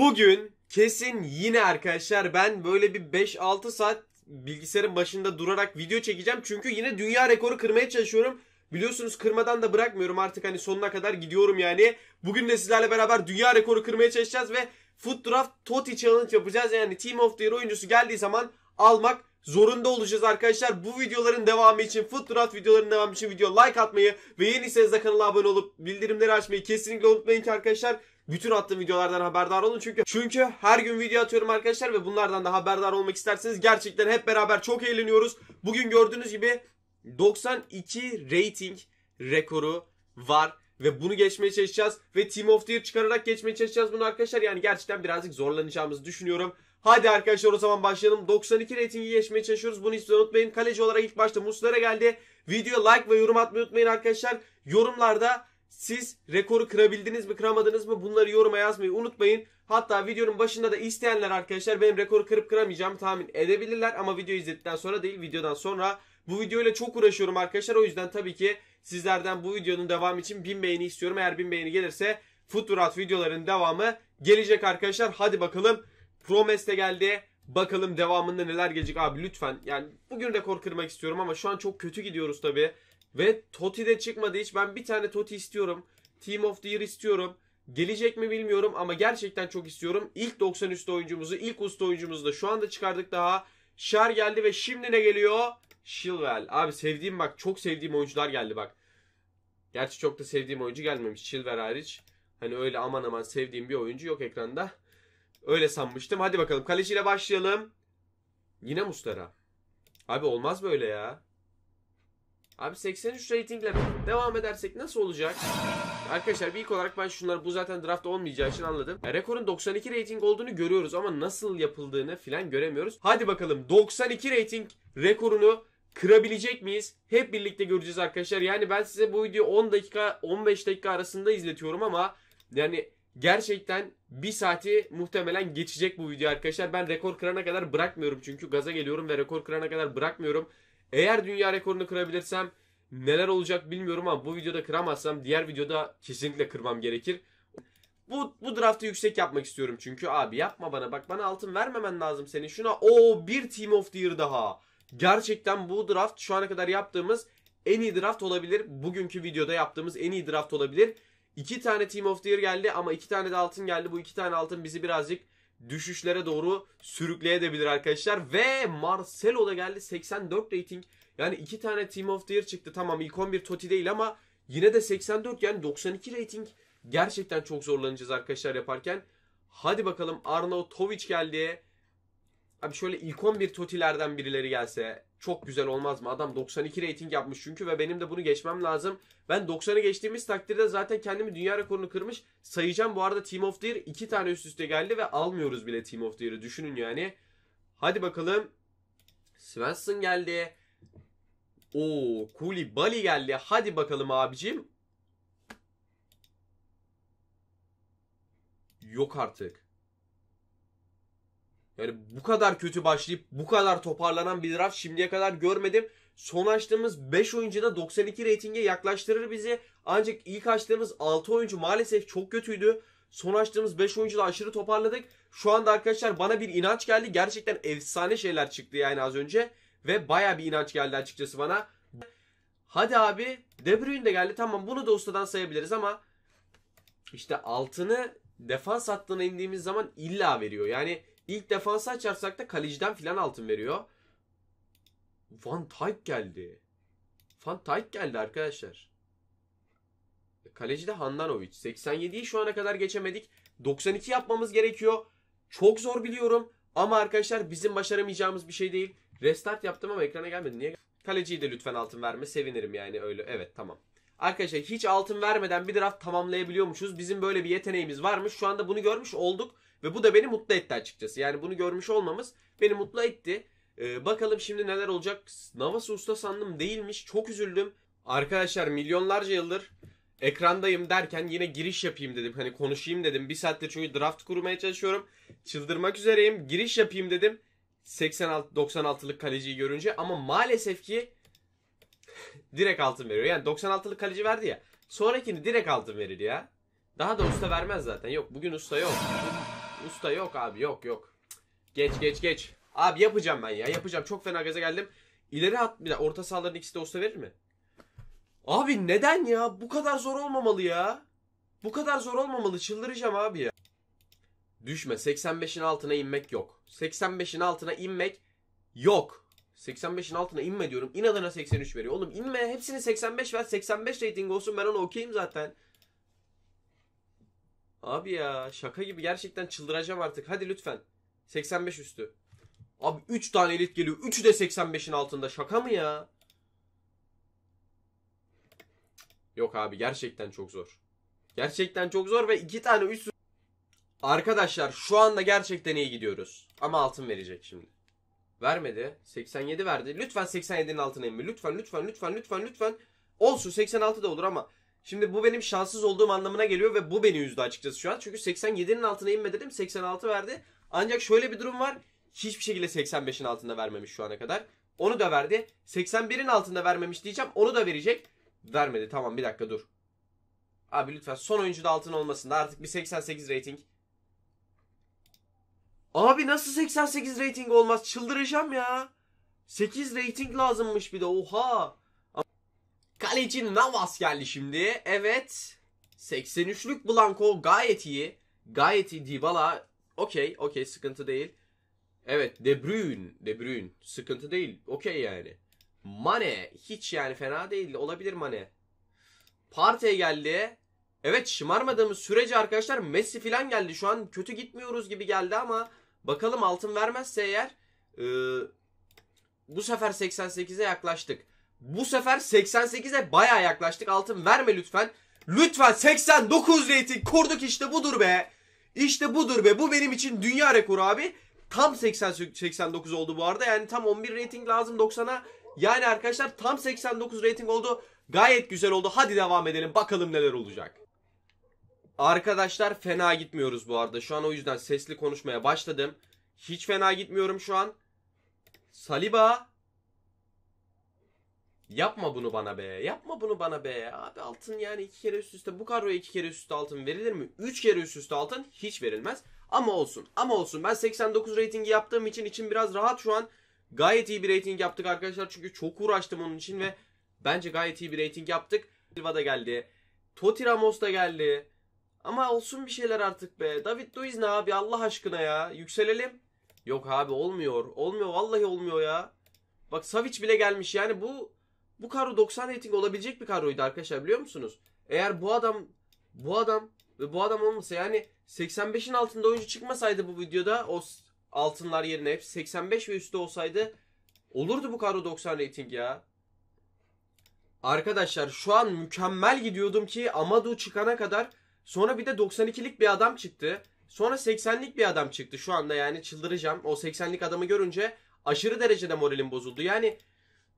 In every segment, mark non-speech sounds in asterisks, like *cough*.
Bugün kesin yine arkadaşlar ben böyle bir 5-6 saat bilgisayarın başında durarak video çekeceğim. Çünkü yine dünya rekoru kırmaya çalışıyorum. Biliyorsunuz kırmadan da bırakmıyorum artık hani sonuna kadar gidiyorum yani. Bugün de sizlerle beraber dünya rekoru kırmaya çalışacağız ve Foot Draft Toti Challenge yapacağız. Yani Team of the Year oyuncusu geldiği zaman almak zorunda olacağız arkadaşlar. Bu videoların devamı için, Foot Draft videolarının devamı için video like atmayı ve yeniyseniz de kanala abone olup bildirimleri açmayı kesinlikle unutmayın ki arkadaşlar bütün attığım videolardan haberdar olun çünkü çünkü her gün video atıyorum arkadaşlar ve bunlardan da haberdar olmak isterseniz gerçekten hep beraber çok eğleniyoruz. Bugün gördüğünüz gibi 92 rating rekoru var ve bunu geçmeye çalışacağız ve Team of the Year çıkararak geçmeye çalışacağız bunu arkadaşlar. Yani gerçekten birazcık zorlanacağımızı düşünüyorum. Hadi arkadaşlar o zaman başlayalım. 92 reytingi geçmeye çalışıyoruz. Bunu hiç unutmayın. Kaleci olarak ilk başta Muslera geldi. Video like ve yorum atmayı unutmayın arkadaşlar. Yorumlarda siz rekoru kırabildiniz mi kıramadınız mı bunları yoruma yazmayı unutmayın. Hatta videonun başında da isteyenler arkadaşlar benim rekoru kırıp kıramayacağımı tahmin edebilirler. Ama video izledikten sonra değil videodan sonra. Bu videoyla çok uğraşıyorum arkadaşlar. O yüzden tabii ki sizlerden bu videonun devamı için 1000 beğeni istiyorum. Eğer 1000 beğeni gelirse Futurat videoların devamı gelecek arkadaşlar. Hadi bakalım. Promes de geldi. Bakalım devamında neler gelecek abi lütfen. Yani bugün rekor kırmak istiyorum ama şu an çok kötü gidiyoruz tabii. Ve Totti de çıkmadı hiç. Ben bir tane Totti istiyorum. Team of the Year istiyorum. Gelecek mi bilmiyorum ama gerçekten çok istiyorum. İlk 90 üstü oyuncumuzu, ilk usta oyuncumuzu da şu anda çıkardık daha. Şer geldi ve şimdi ne geliyor? Chilwell. Abi sevdiğim bak çok sevdiğim oyuncular geldi bak. Gerçi çok da sevdiğim oyuncu gelmemiş Chilwell hariç. Hani öyle aman aman sevdiğim bir oyuncu yok ekranda. Öyle sanmıştım. Hadi bakalım kaleciyle başlayalım. Yine Mustara. Abi olmaz böyle ya. Abi 83 ratingle devam edersek nasıl olacak? Arkadaşlar bir ilk olarak ben şunları bu zaten draft olmayacağı için anladım. E, rekorun 92 rating olduğunu görüyoruz ama nasıl yapıldığını filan göremiyoruz. Hadi bakalım 92 rating rekorunu kırabilecek miyiz? Hep birlikte göreceğiz arkadaşlar. Yani ben size bu videoyu 10 dakika 15 dakika arasında izletiyorum ama yani gerçekten bir saati muhtemelen geçecek bu video arkadaşlar. Ben rekor kırana kadar bırakmıyorum çünkü gaza geliyorum ve rekor kırana kadar bırakmıyorum. Eğer dünya rekorunu kırabilirsem neler olacak bilmiyorum ama bu videoda kıramazsam diğer videoda kesinlikle kırmam gerekir. Bu, bu draftı yüksek yapmak istiyorum çünkü abi yapma bana bak bana altın vermemen lazım senin şuna. o bir team of the year daha. Gerçekten bu draft şu ana kadar yaptığımız en iyi draft olabilir. Bugünkü videoda yaptığımız en iyi draft olabilir. İki tane team of the year geldi ama iki tane de altın geldi. Bu iki tane altın bizi birazcık düşüşlere doğru sürükleyebilir arkadaşlar. Ve Marcelo da geldi 84 rating. Yani iki tane Team of the Year çıktı. Tamam ilk 11 toti değil ama yine de 84 yani 92 rating. Gerçekten çok zorlanacağız arkadaşlar yaparken. Hadi bakalım Arnautovic geldi. Abi şöyle ilk 11 Toti'lerden birileri gelse çok güzel olmaz mı? Adam 92 rating yapmış çünkü ve benim de bunu geçmem lazım. Ben 90'ı geçtiğimiz takdirde zaten kendimi dünya rekorunu kırmış sayacağım. Bu arada Team of the Year 2 tane üst üste geldi ve almıyoruz bile Team of the Year'ı. Düşünün yani. Hadi bakalım. Svensson geldi. Oo, Kuli Bali geldi. Hadi bakalım abicim. Yok artık. Yani bu kadar kötü başlayıp bu kadar toparlanan bir draft şimdiye kadar görmedim. Son açtığımız 5 oyuncu da 92 reytinge yaklaştırır bizi. Ancak ilk açtığımız 6 oyuncu maalesef çok kötüydü. Son açtığımız 5 oyuncu da aşırı toparladık. Şu anda arkadaşlar bana bir inanç geldi. Gerçekten efsane şeyler çıktı yani az önce. Ve baya bir inanç geldi açıkçası bana. Hadi abi De Bruyne de geldi. Tamam bunu da ustadan sayabiliriz ama işte altını defans hattına indiğimiz zaman illa veriyor. Yani İlk defansı açarsak da kaleciden filan altın veriyor. Van Dijk geldi. Van Dijk geldi arkadaşlar. Kaleci de Handanovic. 87'yi şu ana kadar geçemedik. 92 yapmamız gerekiyor. Çok zor biliyorum. Ama arkadaşlar bizim başaramayacağımız bir şey değil. Restart yaptım ama ekrana gelmedi. Niye? Kaleciyi de lütfen altın verme. Sevinirim yani öyle. Evet tamam. Arkadaşlar hiç altın vermeden bir draft tamamlayabiliyormuşuz. Bizim böyle bir yeteneğimiz varmış. Şu anda bunu görmüş olduk. Ve bu da beni mutlu etti açıkçası. Yani bunu görmüş olmamız beni mutlu etti. Ee, bakalım şimdi neler olacak. Navas usta sandım değilmiş. Çok üzüldüm. Arkadaşlar milyonlarca yıldır ekrandayım derken yine giriş yapayım dedim. Hani konuşayım dedim. Bir saatte çünkü draft kurmaya çalışıyorum. Çıldırmak üzereyim. Giriş yapayım dedim. 86 96'lık kaleciyi görünce ama maalesef ki *laughs* direkt altın veriyor. Yani 96'lık kaleci verdi ya. Sonrakini direkt altın verir ya. Daha da usta vermez zaten. Yok bugün usta yok. Usta yok abi yok yok. Geç geç geç. Abi yapacağım ben ya yapacağım. Çok fena gaza geldim. İleri at bir de orta sahaların ikisi de usta verir mi? Abi neden ya? Bu kadar zor olmamalı ya. Bu kadar zor olmamalı. Çıldıracağım abi ya. Düşme. 85'in altına inmek yok. 85'in altına inmek yok. 85'in altına inme diyorum. İnadına 83 veriyor. Oğlum inme. Hepsini 85 ver. 85 rating olsun. Ben ona okeyim zaten. Abi ya şaka gibi gerçekten çıldıracağım artık. Hadi lütfen. 85 üstü. Abi 3 tane elit geliyor. 3'ü de 85'in altında. Şaka mı ya? Yok abi gerçekten çok zor. Gerçekten çok zor ve 2 tane üst Arkadaşlar şu anda gerçekten iyi gidiyoruz. Ama altın verecek şimdi. Vermedi. 87 verdi. Lütfen 87'nin altına inme. Lütfen lütfen lütfen lütfen lütfen. Olsun 86 da olur ama Şimdi bu benim şanssız olduğum anlamına geliyor ve bu beni üzdü açıkçası şu an. Çünkü 87'nin altına inme dedim 86 verdi. Ancak şöyle bir durum var. Hiçbir şekilde 85'in altında vermemiş şu ana kadar. Onu da verdi. 81'in altında vermemiş diyeceğim. Onu da verecek. Vermedi. Tamam bir dakika dur. Abi lütfen son oyuncu da altın olmasın da artık bir 88 rating. Abi nasıl 88 rating olmaz? Çıldıracağım ya. 8 rating lazımmış bir de. Oha. Kaleci Navas geldi şimdi. Evet. 83'lük Blanco gayet iyi. Gayet iyi Dybala. Okey, okey sıkıntı değil. Evet, De Bruyne, De Bruyne sıkıntı değil. Okey yani. Mane hiç yani fena değil. Olabilir Mane. Partey geldi. Evet şımarmadığımız sürece arkadaşlar Messi falan geldi. Şu an kötü gitmiyoruz gibi geldi ama bakalım altın vermezse eğer e, bu sefer 88'e yaklaştık. Bu sefer 88'e baya yaklaştık. Altın verme lütfen. Lütfen 89 rating kurduk işte budur be. İşte budur be. Bu benim için dünya rekoru abi. Tam 80 89 oldu bu arada. Yani tam 11 rating lazım 90'a. Yani arkadaşlar tam 89 rating oldu. Gayet güzel oldu. Hadi devam edelim. Bakalım neler olacak. Arkadaşlar fena gitmiyoruz bu arada. Şu an o yüzden sesli konuşmaya başladım. Hiç fena gitmiyorum şu an. Saliba. Yapma bunu bana be. Yapma bunu bana be. Abi altın yani iki kere üst üste bu kadroya iki kere üst üste altın verilir mi? Üç kere üst üste altın hiç verilmez. Ama olsun. Ama olsun. Ben 89 reytingi yaptığım için için biraz rahat şu an. Gayet iyi bir reyting yaptık arkadaşlar. Çünkü çok uğraştım onun için ve bence gayet iyi bir reyting yaptık. Silva da geldi. Toti Ramos da geldi. Ama olsun bir şeyler artık be. David Luiz ne abi Allah aşkına ya. Yükselelim. Yok abi olmuyor. Olmuyor vallahi olmuyor ya. Bak Savic bile gelmiş yani bu bu kadro 90 rating olabilecek bir kadroydu arkadaşlar biliyor musunuz? Eğer bu adam bu adam ve bu adam olmasa yani 85'in altında oyuncu çıkmasaydı bu videoda o altınlar yerine hep 85 ve üstü olsaydı olurdu bu kadro 90 rating ya. Arkadaşlar şu an mükemmel gidiyordum ki Amadu çıkana kadar sonra bir de 92'lik bir adam çıktı. Sonra 80'lik bir adam çıktı şu anda yani çıldıracağım. O 80'lik adamı görünce aşırı derecede moralim bozuldu. Yani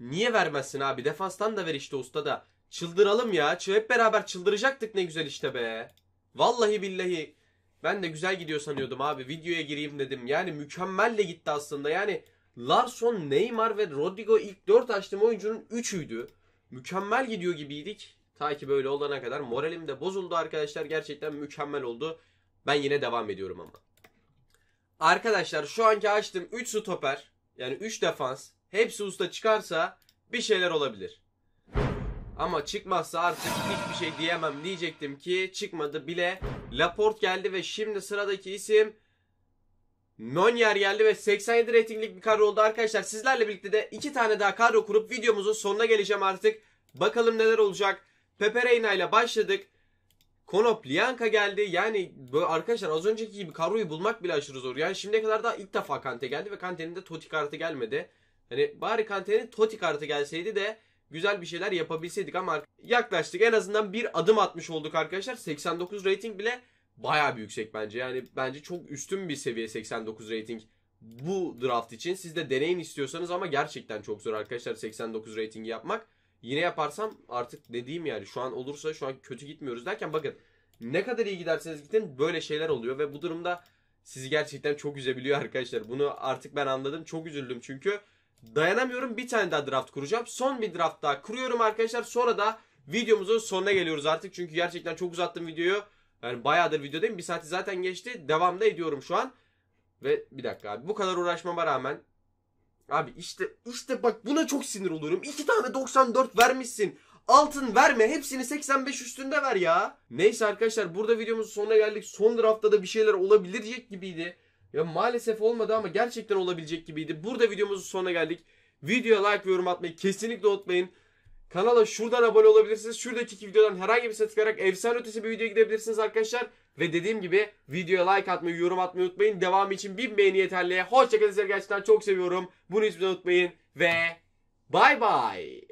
Niye vermezsin abi? Defanstan da ver işte usta da. Çıldıralım ya. Hep beraber çıldıracaktık ne güzel işte be. Vallahi billahi. Ben de güzel gidiyor sanıyordum abi. Videoya gireyim dedim. Yani mükemmelle gitti aslında. Yani Larson, Neymar ve Rodrigo ilk 4 açtığım oyuncunun 3'üydü. Mükemmel gidiyor gibiydik. Ta ki böyle olana kadar moralim de bozuldu arkadaşlar. Gerçekten mükemmel oldu. Ben yine devam ediyorum ama. Arkadaşlar şu anki açtığım 3 stoper yani 3 defans hepsi usta çıkarsa bir şeyler olabilir. Ama çıkmazsa artık hiçbir şey diyemem diyecektim ki çıkmadı bile. Laporte geldi ve şimdi sıradaki isim Nonyer geldi ve 87 ratinglik bir kadro oldu arkadaşlar. Sizlerle birlikte de iki tane daha kadro kurup videomuzun sonuna geleceğim artık. Bakalım neler olacak. Pepe Reina ile başladık. Konoplyanka geldi. Yani arkadaşlar az önceki gibi kadroyu bulmak bile aşırı zor. Yani şimdiye kadar da ilk defa Kante geldi ve Kante'nin de Totti kartı gelmedi. Hani bari Kante'nin Totti kartı gelseydi de güzel bir şeyler yapabilseydik ama yaklaştık. En azından bir adım atmış olduk arkadaşlar. 89 rating bile baya bir yüksek bence. Yani bence çok üstün bir seviye 89 rating bu draft için. Siz de deneyin istiyorsanız ama gerçekten çok zor arkadaşlar 89 rating yapmak. Yine yaparsam artık dediğim yani şu an olursa şu an kötü gitmiyoruz derken bakın ne kadar iyi giderseniz gidin böyle şeyler oluyor ve bu durumda sizi gerçekten çok üzebiliyor arkadaşlar. Bunu artık ben anladım. Çok üzüldüm çünkü dayanamıyorum. Bir tane daha draft kuracağım. Son bir draft daha kuruyorum arkadaşlar. Sonra da videomuzun sonuna geliyoruz artık. Çünkü gerçekten çok uzattım videoyu. Yani bayağıdır video değil mi Bir saati zaten geçti. Devamda ediyorum şu an. Ve bir dakika abi bu kadar uğraşmama rağmen. Abi işte işte bak buna çok sinir oluyorum. İki tane 94 vermişsin. Altın verme. Hepsini 85 üstünde ver ya. Neyse arkadaşlar burada videomuzun sonuna geldik. Son draftta da bir şeyler olabilecek gibiydi. Ya maalesef olmadı ama gerçekten olabilecek gibiydi. Burada videomuzun sonuna geldik. Videoya like ve yorum atmayı kesinlikle unutmayın. Kanala şuradan abone olabilirsiniz. Şuradaki videodan herhangi bir tıklayarak efsane ötesi bir videoya gidebilirsiniz arkadaşlar. Ve dediğim gibi videoya like atmayı, yorum atmayı unutmayın. Devamı için bir beğeni yeterli. Hoşçakalın sizleri gerçekten çok seviyorum. Bunu hiç unutmayın ve bay bay.